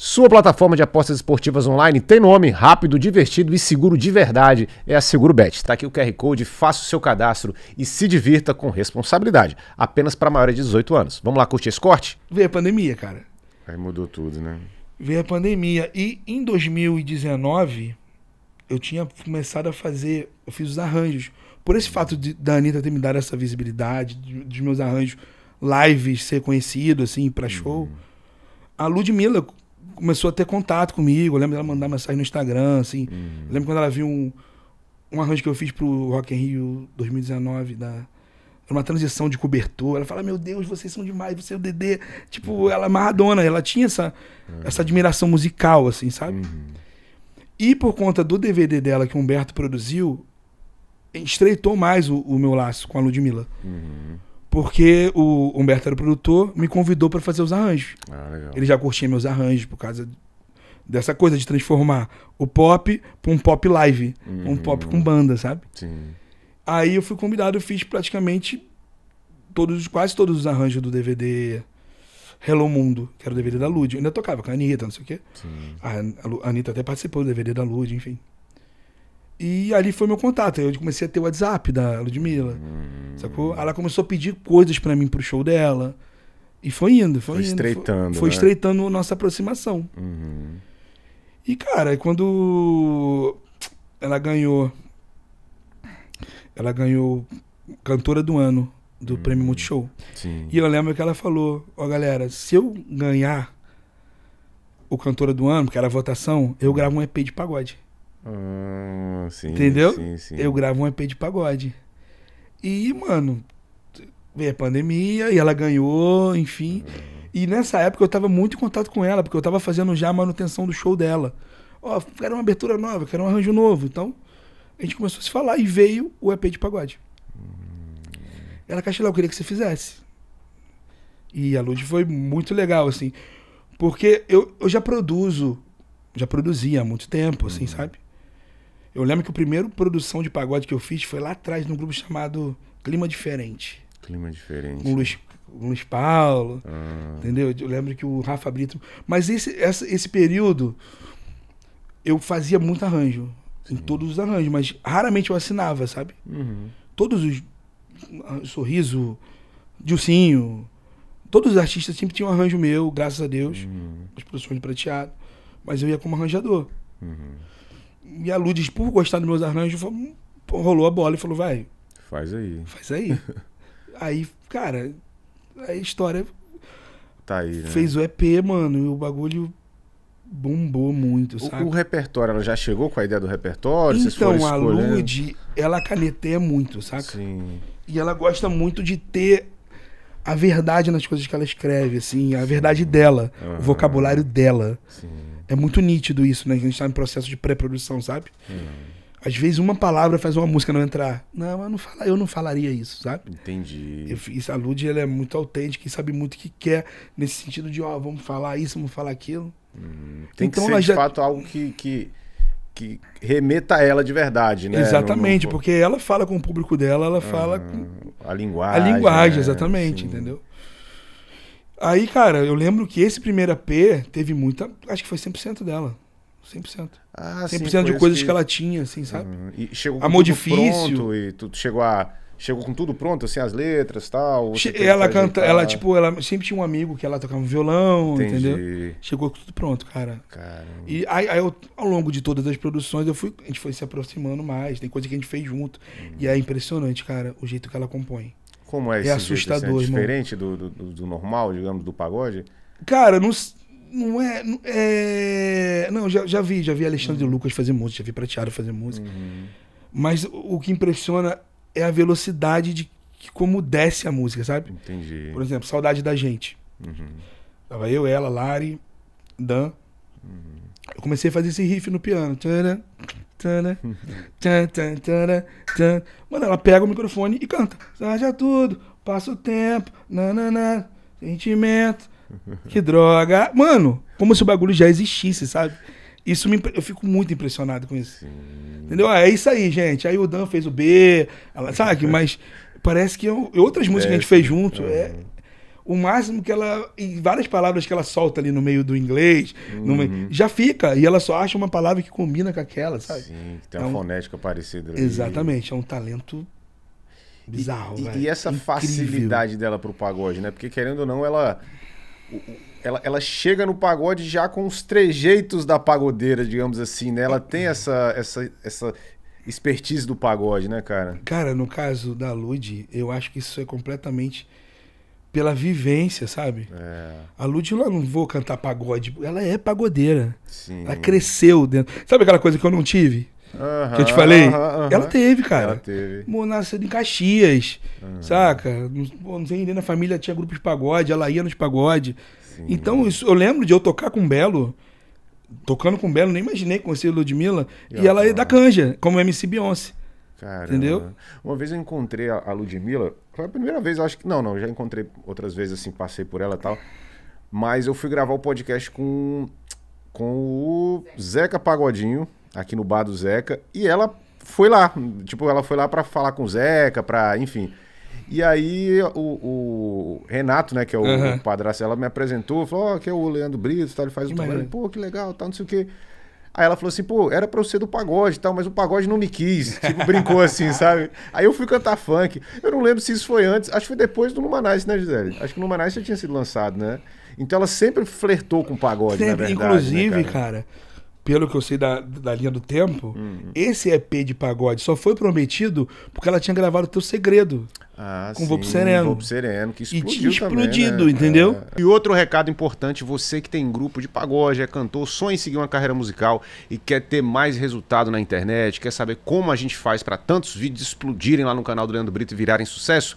Sua plataforma de apostas esportivas online tem nome, rápido, divertido e seguro de verdade. É a SeguroBet. Está aqui o QR Code, faça o seu cadastro e se divirta com responsabilidade. Apenas para maiores de 18 anos. Vamos lá curtir esse corte? Veio a pandemia, cara. Aí mudou tudo, né? Veio a pandemia. E em 2019, eu tinha começado a fazer, eu fiz os arranjos. Por esse fato de, da Anitta ter me dado essa visibilidade, dos meus arranjos, lives ser conhecido, assim, para show. Uhum. A Ludmilla começou a ter contato comigo. Eu lembro dela mandar mensagem no Instagram, assim. Uhum. Eu lembro quando ela viu um, um arranjo que eu fiz pro Rock in Rio 2019 da uma transição de cobertor. Ela fala: Meu Deus, vocês são demais, você é o Dedê. Tipo, uhum. ela amarradona, ela tinha essa, uhum. essa admiração musical, assim, sabe? Uhum. E por conta do DVD dela que o Humberto produziu, estreitou mais o, o meu laço com a Ludmilla. Uhum. Porque o Humberto era o produtor, me convidou para fazer os arranjos. Ah, Ele já curtia meus arranjos por causa dessa coisa de transformar o pop para um pop live, uhum. um pop com banda, sabe? Sim. Aí eu fui convidado, eu fiz praticamente todos, quase todos os arranjos do DVD Hello Mundo, que era o DVD da Lud. Eu ainda tocava com a Anitta, não sei o quê. Sim. A, a Anitta até participou do DVD da Lud, enfim. E ali foi meu contato. Eu comecei a ter o WhatsApp da Ludmilla. Uhum. Sacou? Ela começou a pedir coisas para mim pro show dela. E foi indo, foi, foi indo. Estreitando, foi, foi né? estreitando a nossa aproximação. Uhum. E, cara, quando ela ganhou. Ela ganhou cantora do ano do uhum. Prêmio Multishow. Sim. E eu lembro que ela falou: Ó, oh, galera, se eu ganhar o cantora do ano, que era a votação, eu gravo um EP de pagode. Ah, sim, Entendeu? Sim, sim. Eu gravo um EP de pagode. E, mano, veio a pandemia e ela ganhou, enfim. E nessa época eu tava muito em contato com ela, porque eu tava fazendo já a manutenção do show dela. Ó, oh, quero uma abertura nova, quero um arranjo novo. Então, a gente começou a se falar e veio o EP de pagode. Ela, Castilão, eu queria que você fizesse. E a Lud foi muito legal, assim. Porque eu, eu já produzo, já produzia há muito tempo, assim, uhum. sabe? Eu lembro que a primeira produção de pagode que eu fiz foi lá atrás, num grupo chamado Clima Diferente. Clima Diferente. Com né? Luiz, Luiz Paulo, ah. entendeu? Eu lembro que o Rafa Brito... Mas esse, essa, esse período, eu fazia muito arranjo. Sim. Em todos os arranjos, mas raramente eu assinava, sabe? Uhum. Todos os... Ah, Sorriso, Dilcinho... Todos os artistas sempre tinham um arranjo meu, graças a Deus. Uhum. As produções de prateado. Mas eu ia como arranjador. Uhum. E a Ludes, por gostar dos meus arranjos, falou, hum, rolou a bola e falou, vai. Faz aí. Faz aí. aí, cara, a história. Tá aí. Né? Fez o EP, mano, e o bagulho bombou muito, sabe? O, o, repertório, ela já chegou com a ideia do repertório? Então, a Lude, ela caneteia muito, saca? Sim. E ela gosta muito de ter a verdade nas coisas que ela escreve, assim, a verdade dela, uhum. o vocabulário dela. Sim. É muito nítido isso, né? A gente tá em processo de pré-produção, sabe? Uhum. Às vezes uma palavra faz uma música não entrar. Não, eu não, fala, eu não falaria isso, sabe? Entendi. Eu, isso, a Lud, ela é muito autêntica e sabe muito o que quer, nesse sentido de, ó, oh, vamos falar isso, vamos falar aquilo. Hum, tem então, que ser, de já... fato, algo que, que, que, remeta a ela de verdade, né? Exatamente, no, no... porque ela fala com o público dela, ela ah, fala... Com... A linguagem. A linguagem, né? exatamente, entendeu? Aí, cara, eu lembro que esse primeiro AP teve muita. Acho que foi 100% dela. 100%. Ah, 100% sim, de coisas, que... que... ela tinha, assim, sabe? Uhum. E chegou com Amor tudo difícil. pronto e tu chegou a chegou com tudo pronto, assim, as letras e tal. Ela canta, ela, tipo, ela sempre tinha um amigo que ela tocava um violão, Entendi. entendeu? Chegou com tudo pronto, cara. Caramba. E aí, aí eu, ao longo de todas as produções, eu fui, a gente foi se aproximando mais, tem coisa que a gente fez junto. Hum. E é impressionante, cara, o jeito que ela compõe. Como é, é, é assustador, é diferente do, do, do, normal, digamos, do pagode? Cara, não, não é, não é. Não, já, já vi, já vi Alexandre uhum. Lucas fazer música, já vi Prateado fazer música. Uhum. Mas o que impressiona é a velocidade de que como desce a música, sabe? Entendi. Por exemplo, Saudade da Gente. Uhum. Tava eu, ela, Lari, Dan. Uhum. Eu comecei a fazer esse riff no piano. Tcharam, Mano, ela pega o microfone e canta. Saja tudo, passa o tempo, nananã, sentimento. Que droga. Mano, como se o bagulho já existisse, sabe? Isso me, eu fico muito impressionado com isso. Sim. Entendeu? É isso aí, gente. Aí o Dan fez o B, ela, sabe? Mas parece que eu, é outras músicas é, que a gente é, fez junto. É, é o máximo que ela. Em várias palavras que ela solta ali no meio do inglês, uhum. já fica. E ela só acha uma palavra que combina com aquela, sabe? Sim, tem é uma é um, fonética parecida ali. Exatamente, é um talento bizarro. E, e essa incrível. facilidade dela pro pagode, né? Porque querendo ou não, ela. Ela, ela chega no pagode já com os trejeitos da pagodeira, digamos assim, né? Ela tem essa, essa, essa expertise do pagode, né, cara? Cara, no caso da Lud, eu acho que isso é completamente pela vivência, sabe? É. A Ludmilla não vou cantar pagode. Ela é pagodeira. Sim. Ela cresceu dentro. Sabe aquela coisa que eu não tive? Uhum, que eu te falei? Uhum, uhum. Ela teve, cara. Ela teve. Bom, nasceu em Caxias, saca? Não, não sei nem na família tinha grupo de pagode, ela ia nos pagode. Sim. Então, isso, eu lembro de eu tocar com Belo, tocando com Belo, nem imaginei conhecer Ludmilla, e, e ela é da Canja, como MC Beyoncé. Caramba. Entendeu? Uma vez eu encontrei a, Ludmilla, foi a primeira vez, acho que. Não, não, já encontrei outras vezes, assim, passei por ela e tal. Mas eu fui gravar o podcast com, com o Zeca Pagodinho, aqui no bar do Zeca, e ela foi lá. Tipo, ela foi lá para falar com o Zeca, pra. enfim. E aí o, o, Renato, né, que é o, uhum. padrasto, ela me apresentou, falou, ó, oh, que é o Leandro Brito, tal, ele faz o trabalho. Pô, que legal, tá, não sei o quê. Aí ela falou assim, pô, era pra eu ser do pagode e tal, mas o pagode não me quis. Tipo, brincou assim, sabe? Aí eu fui cantar funk. Eu não lembro se isso foi antes, acho que foi depois do Numanice, né, Gisele? Acho que o Numanice já tinha sido lançado, né? Então ela sempre flertou com o pagode, sempre, na verdade. Né, inclusive, né, cara? cara pelo que eu sei da, da linha do tempo, uhum. esse EP de pagode só foi prometido porque ela tinha gravado o teu segredo. Ah, com sim, Sereno. Sereno, que explodiu. E tinha explodido, também, né? entendeu? É. E outro recado importante: você que tem grupo de pagode, é cantor, sonha em seguir uma carreira musical e quer ter mais resultado na internet, quer saber como a gente faz para tantos vídeos explodirem lá no canal do Leandro Brito e virarem sucesso